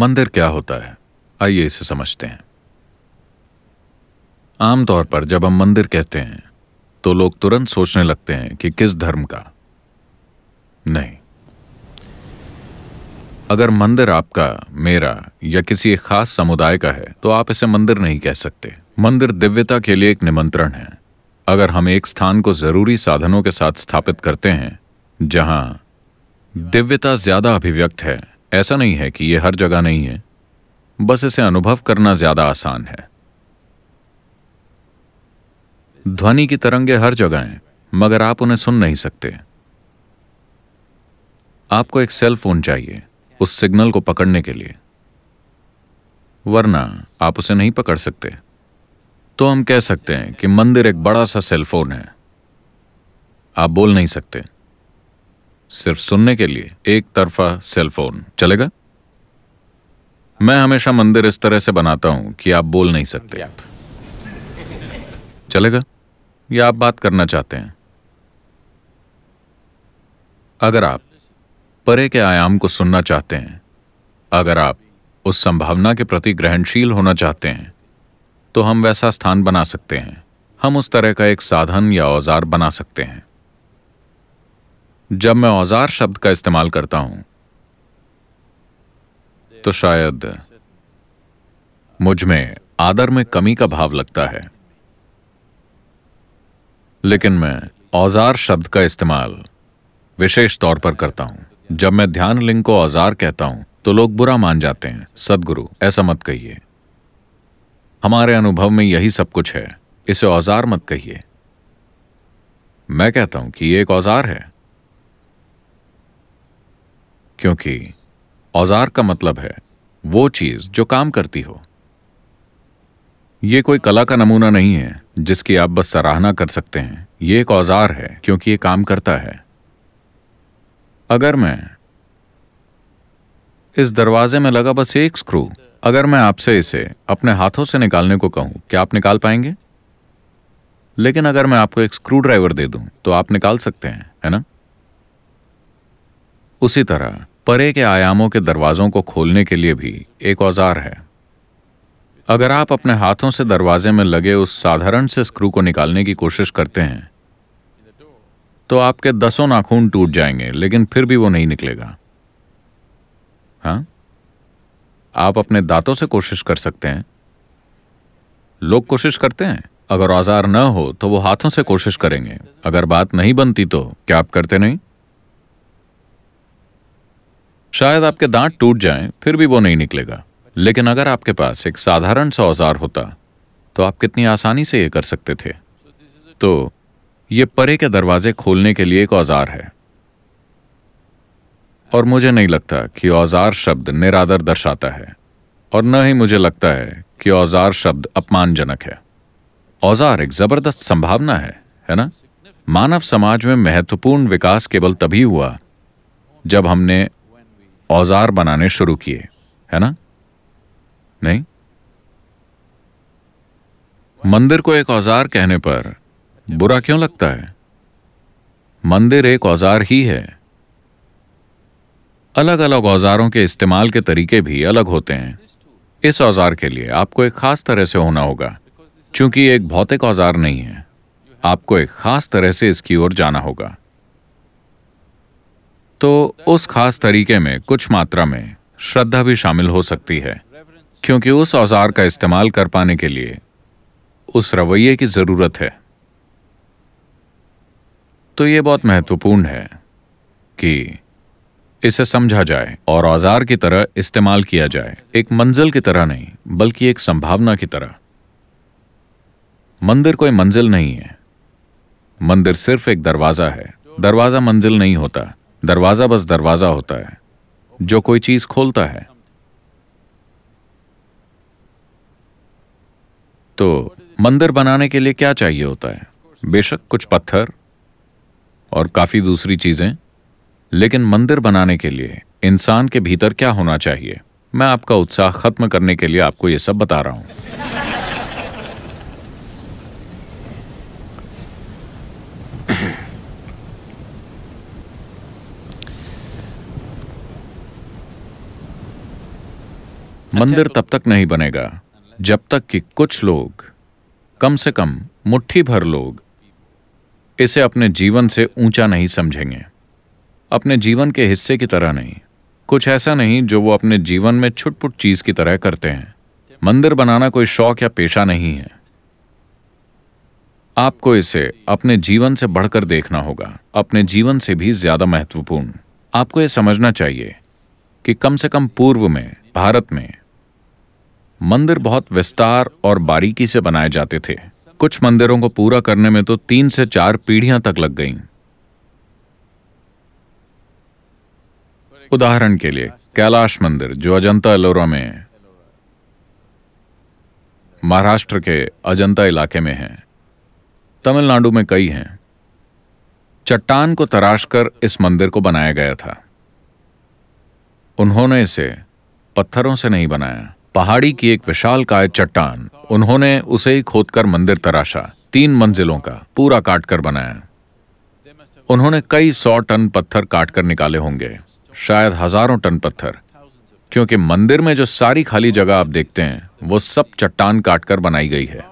मंदिर क्या होता है आइए इसे समझते हैं आमतौर पर जब हम मंदिर कहते हैं तो लोग तुरंत सोचने लगते हैं कि किस धर्म का नहीं अगर मंदिर आपका मेरा या किसी एक खास समुदाय का है तो आप इसे मंदिर नहीं कह सकते मंदिर दिव्यता के लिए एक निमंत्रण है अगर हम एक स्थान को जरूरी साधनों के साथ स्थापित करते हैं जहां दिव्यता ज्यादा अभिव्यक्त है ऐसा नहीं है कि यह हर जगह नहीं है बस इसे अनुभव करना ज्यादा आसान है ध्वनि की तरंगे हर जगह हैं मगर आप उन्हें सुन नहीं सकते आपको एक सेल फोन चाहिए उस सिग्नल को पकड़ने के लिए वरना आप उसे नहीं पकड़ सकते तो हम कह सकते हैं कि मंदिर एक बड़ा सा सेल फोन है आप बोल नहीं सकते सिर्फ सुनने के लिए एक तरफा सेलफोन चलेगा मैं हमेशा मंदिर इस तरह से बनाता हूं कि आप बोल नहीं सकते चलेगा या आप बात करना चाहते हैं अगर आप परे के आयाम को सुनना चाहते हैं अगर आप उस संभावना के प्रति ग्रहणशील होना चाहते हैं तो हम वैसा स्थान बना सकते हैं हम उस तरह का एक साधन या औजार बना सकते हैं जब मैं औजार शब्द का इस्तेमाल करता हूं तो शायद मुझ में आदर में कमी का भाव लगता है लेकिन मैं औजार शब्द का इस्तेमाल विशेष तौर पर करता हूं जब मैं ध्यान लिंग को औजार कहता हूं तो लोग बुरा मान जाते हैं सदगुरु ऐसा मत कहिए हमारे अनुभव में यही सब कुछ है इसे औजार मत कहिए मैं कहता हूं कि ये एक औजार है क्योंकि औजार का मतलब है वो चीज जो काम करती हो यह कोई कला का नमूना नहीं है जिसकी आप बस सराहना कर सकते हैं ये एक औजार है क्योंकि ये काम करता है अगर मैं इस दरवाजे में लगा बस एक स्क्रू अगर मैं आपसे इसे अपने हाथों से निकालने को कहूं क्या आप निकाल पाएंगे लेकिन अगर मैं आपको एक स्क्रू ड्राइवर दे दूं तो आप निकाल सकते हैं है ना उसी तरह परे के आयामों के दरवाज़ों को खोलने के लिए भी एक औजार है अगर आप अपने हाथों से दरवाजे में लगे उस साधारण से स्क्रू को निकालने की कोशिश करते हैं तो आपके दसों नाखून टूट जाएंगे लेकिन फिर भी वो नहीं निकलेगा हाँ आप अपने दांतों से कोशिश कर सकते हैं लोग कोशिश करते हैं अगर औजार न हो तो वो हाथों से कोशिश करेंगे अगर बात नहीं बनती तो क्या आप करते नहीं शायद आपके दांत टूट जाएं फिर भी वो नहीं निकलेगा लेकिन अगर आपके पास एक साधारण सा औजार होता तो आप कितनी आसानी से ये कर सकते थे तो ये परे के दरवाजे खोलने के लिए एक औजार है और मुझे नहीं लगता कि औजार शब्द निरादर दर्शाता है और न ही मुझे लगता है कि औजार शब्द अपमानजनक है औजार एक जबरदस्त संभावना है है ना मानव समाज में महत्वपूर्ण विकास केवल तभी हुआ जब हमने औजार बनाने शुरू किए है ना नहीं मंदिर को एक औजार कहने पर बुरा क्यों लगता है मंदिर एक औजार ही है अलग अलग औजारों के इस्तेमाल के तरीके भी अलग होते हैं इस औजार के लिए आपको एक खास तरह से होना होगा क्योंकि एक भौतिक औजार नहीं है आपको एक खास तरह से इसकी ओर जाना होगा तो उस खास तरीके में कुछ मात्रा में श्रद्धा भी शामिल हो सकती है क्योंकि उस औजार का इस्तेमाल कर पाने के लिए उस रवैये की जरूरत है तो ये बहुत महत्वपूर्ण है कि इसे समझा जाए और औजार की तरह इस्तेमाल किया जाए एक मंजिल की तरह नहीं बल्कि एक संभावना की तरह मंदिर कोई मंजिल नहीं है मंदिर सिर्फ एक दरवाजा है दरवाजा मंजिल नहीं होता दरवाज़ा बस दरवाज़ा होता है जो कोई चीज़ खोलता है तो मंदिर बनाने के लिए क्या चाहिए होता है बेशक कुछ पत्थर और काफ़ी दूसरी चीज़ें लेकिन मंदिर बनाने के लिए इंसान के भीतर क्या होना चाहिए मैं आपका उत्साह खत्म करने के लिए आपको यह सब बता रहा हूं अच्छा मंदिर तो तब तक नहीं बनेगा जब तक कि कुछ लोग कम से कम मुट्ठी भर लोग इसे अपने जीवन से ऊंचा नहीं समझेंगे अपने जीवन के हिस्से की तरह नहीं कुछ ऐसा नहीं जो वो अपने जीवन में छुटपुट चीज की तरह करते हैं मंदिर बनाना कोई शौक या पेशा नहीं है आपको इसे अपने जीवन से बढ़कर देखना होगा अपने जीवन से भी ज्यादा महत्वपूर्ण आपको यह समझना चाहिए कि कम से कम पूर्व में भारत में मंदिर बहुत विस्तार और बारीकी से बनाए जाते थे कुछ मंदिरों को पूरा करने में तो तीन से चार पीढ़ियां तक लग गईं। उदाहरण के लिए कैलाश मंदिर जो अजंता एलोरा में है महाराष्ट्र के अजंता इलाके में है तमिलनाडु में कई हैं चट्टान को तराशकर इस मंदिर को बनाया गया था उन्होंने इसे पत्थरों से नहीं बनाया पहाड़ी की एक विशाल काय चट्टान उन्होंने उसे ही खोदकर मंदिर तराशा तीन मंजिलों का पूरा काटकर बनाया उन्होंने कई सौ टन पत्थर काटकर निकाले होंगे शायद हजारों टन पत्थर क्योंकि मंदिर में जो सारी खाली जगह आप देखते हैं वो सब चट्टान काटकर बनाई गई है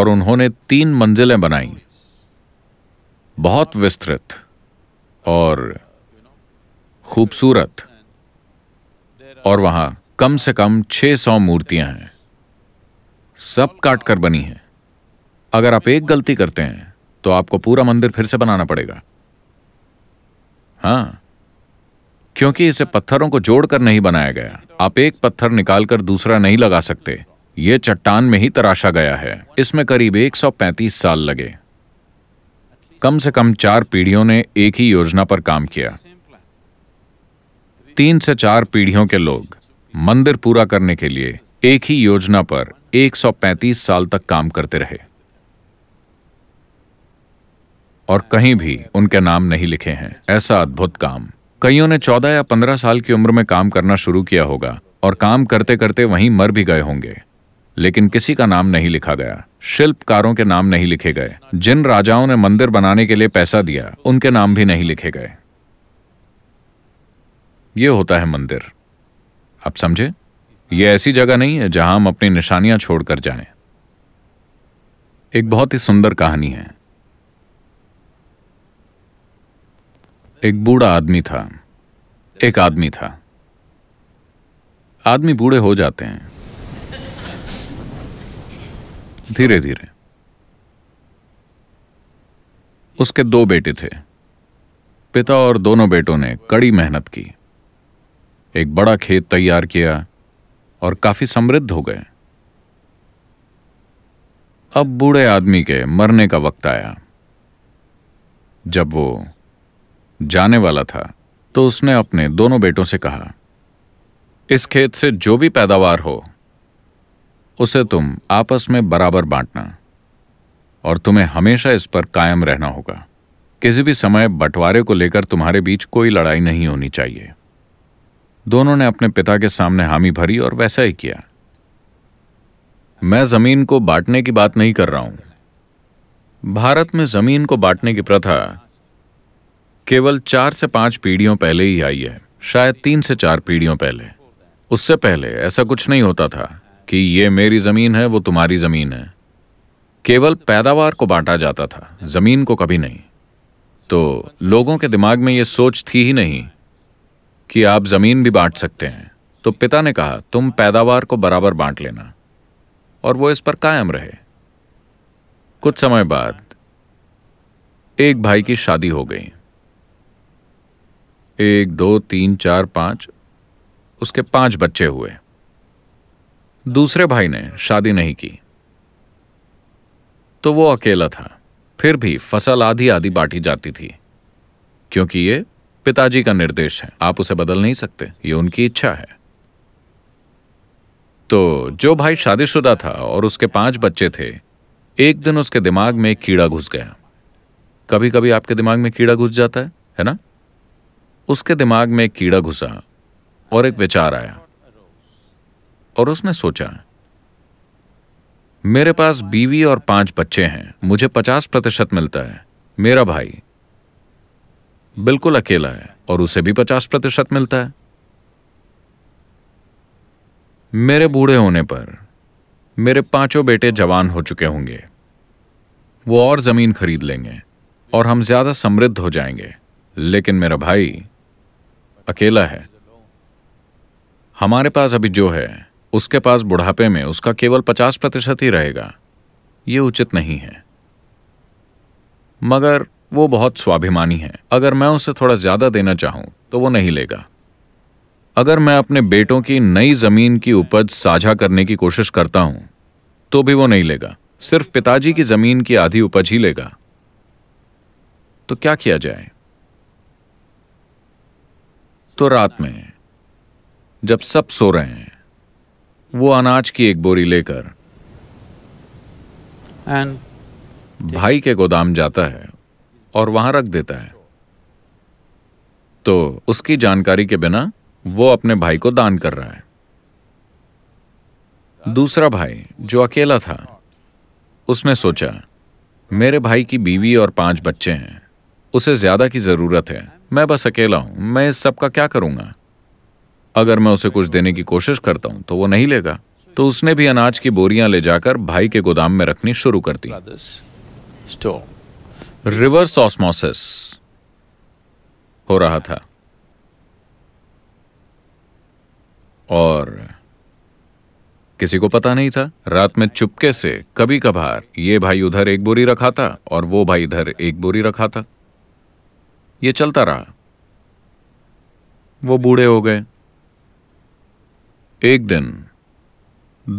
और उन्होंने तीन मंजिलें बनाई बहुत विस्तृत और खूबसूरत और वहां कम से कम 600 मूर्तियां हैं सब काट कर बनी हैं अगर आप एक गलती करते हैं तो आपको पूरा मंदिर फिर से बनाना पड़ेगा हाँ क्योंकि इसे पत्थरों को जोड़कर नहीं बनाया गया आप एक पत्थर निकालकर दूसरा नहीं लगा सकते यह चट्टान में ही तराशा गया है इसमें करीब 135 साल लगे कम से कम चार पीढ़ियों ने एक ही योजना पर काम किया तीन से चार पीढ़ियों के लोग मंदिर पूरा करने के लिए एक ही योजना पर 135 साल तक काम करते रहे और कहीं भी उनके नाम नहीं लिखे हैं ऐसा अद्भुत काम कईयों ने 14 या 15 साल की उम्र में काम करना शुरू किया होगा और काम करते करते वहीं मर भी गए होंगे लेकिन किसी का नाम नहीं लिखा गया शिल्पकारों के नाम नहीं लिखे गए जिन राजाओं ने मंदिर बनाने के लिए पैसा दिया उनके नाम भी नहीं लिखे गए ये होता है मंदिर आप समझे ये ऐसी जगह नहीं है जहां हम अपनी निशानियां छोड़कर जाएं। एक बहुत ही सुंदर कहानी है एक बूढ़ा आदमी था एक आदमी था आदमी बूढ़े हो जाते हैं धीरे धीरे उसके दो बेटे थे पिता और दोनों बेटों ने कड़ी मेहनत की एक बड़ा खेत तैयार किया और काफी समृद्ध हो गए अब बूढ़े आदमी के मरने का वक्त आया जब वो जाने वाला था तो उसने अपने दोनों बेटों से कहा इस खेत से जो भी पैदावार हो उसे तुम आपस में बराबर बांटना और तुम्हें हमेशा इस पर कायम रहना होगा किसी भी समय बंटवारे को लेकर तुम्हारे बीच कोई लड़ाई नहीं होनी चाहिए दोनों ने अपने पिता के सामने हामी भरी और वैसा ही किया मैं जमीन को बांटने की बात नहीं कर रहा हूं भारत में जमीन को बांटने की प्रथा केवल चार से पांच पीढ़ियों पहले ही आई है शायद तीन से चार पीढ़ियों पहले उससे पहले ऐसा कुछ नहीं होता था कि ये मेरी जमीन है वो तुम्हारी जमीन है केवल पैदावार को बांटा जाता था जमीन को कभी नहीं तो लोगों के दिमाग में ये सोच थी ही नहीं कि आप जमीन भी बांट सकते हैं तो पिता ने कहा तुम पैदावार को बराबर बांट लेना और वो इस पर कायम रहे कुछ समय बाद एक भाई की शादी हो गई एक दो तीन चार पांच उसके पांच बच्चे हुए दूसरे भाई ने शादी नहीं की तो वो अकेला था फिर भी फसल आधी आधी बांटी जाती थी क्योंकि ये पिताजी का निर्देश है आप उसे बदल नहीं सकते ये उनकी इच्छा है तो जो भाई शादीशुदा था और उसके पांच बच्चे थे एक दिन उसके दिमाग में कीड़ा घुस गया कभी कभी आपके दिमाग में कीड़ा घुस जाता है है ना उसके दिमाग में कीड़ा घुसा और एक विचार आया और उसने सोचा मेरे पास बीवी और पांच बच्चे हैं मुझे पचास प्रतिशत मिलता है मेरा भाई बिल्कुल अकेला है और उसे भी पचास प्रतिशत मिलता है मेरे बूढ़े होने पर मेरे पांचों बेटे जवान हो चुके होंगे वो और ज़मीन खरीद लेंगे और हम ज़्यादा समृद्ध हो जाएंगे लेकिन मेरा भाई अकेला है हमारे पास अभी जो है उसके पास बुढ़ापे में उसका केवल पचास प्रतिशत ही रहेगा ये उचित नहीं है मगर वो बहुत स्वाभिमानी है अगर मैं उसे थोड़ा ज्यादा देना चाहूं तो वो नहीं लेगा अगर मैं अपने बेटों की नई जमीन की उपज साझा करने की कोशिश करता हूं तो भी वो नहीं लेगा सिर्फ पिताजी की जमीन की आधी उपज ही लेगा तो क्या किया जाए तो रात में जब सब सो रहे हैं वो अनाज की एक बोरी लेकर भाई के गोदाम जाता है और वहां रख देता है तो उसकी जानकारी के बिना वो अपने भाई को दान कर रहा है दूसरा भाई जो अकेला था उसने सोचा मेरे भाई की बीवी और पांच बच्चे हैं उसे ज्यादा की जरूरत है मैं बस अकेला हूं मैं इस सब का क्या करूंगा अगर मैं उसे कुछ देने की कोशिश करता हूं तो वो नहीं लेगा तो उसने भी अनाज की बोरियां ले जाकर भाई के गोदाम में रखनी शुरू कर दी रिवर्स ऑस्मोसिस हो रहा था और किसी को पता नहीं था रात में चुपके से कभी कभार ये भाई उधर एक बोरी रखा था और वो भाई इधर एक बोरी रखा था ये चलता रहा वो बूढ़े हो गए एक दिन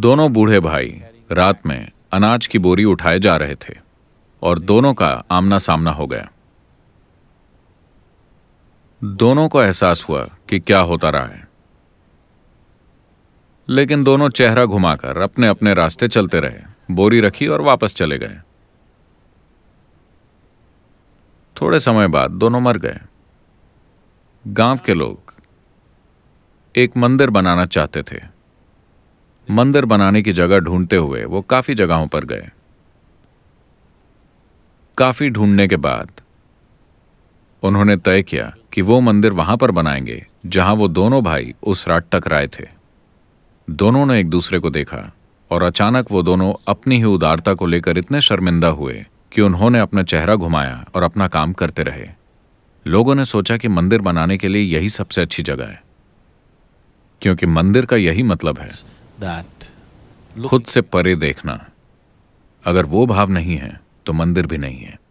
दोनों बूढ़े भाई रात में अनाज की बोरी उठाए जा रहे थे और दोनों का आमना सामना हो गया दोनों को एहसास हुआ कि क्या होता रहा है लेकिन दोनों चेहरा घुमाकर अपने अपने रास्ते चलते रहे बोरी रखी और वापस चले गए थोड़े समय बाद दोनों मर गए गांव के लोग एक मंदिर बनाना चाहते थे मंदिर बनाने की जगह ढूंढते हुए वो काफी जगहों पर गए काफी ढूंढने के बाद उन्होंने तय किया कि वो मंदिर वहां पर बनाएंगे जहां वो दोनों भाई उस रात टकराए थे दोनों ने एक दूसरे को देखा और अचानक वो दोनों अपनी ही उदारता को लेकर इतने शर्मिंदा हुए कि उन्होंने अपना चेहरा घुमाया और अपना काम करते रहे लोगों ने सोचा कि मंदिर बनाने के लिए यही सबसे अच्छी जगह है क्योंकि मंदिर का यही मतलब है खुद से परे देखना अगर वो भाव नहीं है तो मंदिर भी नहीं है